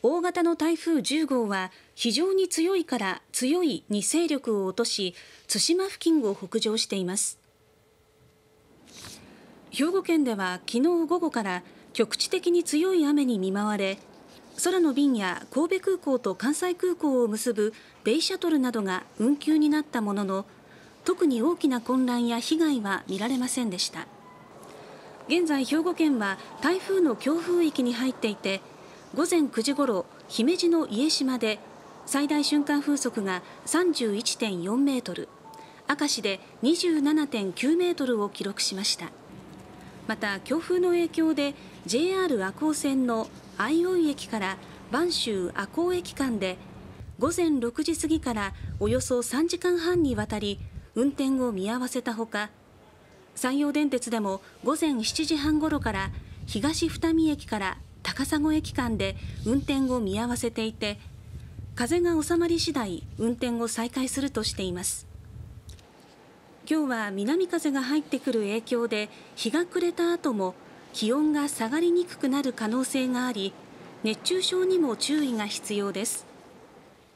大型の台風10号は非常に強いから強いに勢力を落とし対馬付近を北上しています兵庫県では昨日午後から局地的に強い雨に見舞われ空の便や神戸空港と関西空港を結ぶデイシャトルなどが運休になったものの特に大きな混乱や被害は見られませんでした現在兵庫県は台風の強風域に入っていて午前9時ごろ姫路の家島で最大瞬間風速が31.4メートル明石で27.9メートルを記録しましたまた強風の影響で JR 赤穂線の愛音駅から播州赤穂駅間で午前6時過ぎからおよそ3時間半にわたり運転を見合わせたほか山陽電鉄でも午前7時半ごろから東二見駅から高砂駅間で運転を見合わせていて風が収まり次第運転を再開するとしています今日は南風が入ってくる影響で日が暮れた後も気温が下がりにくくなる可能性があり熱中症にも注意が必要です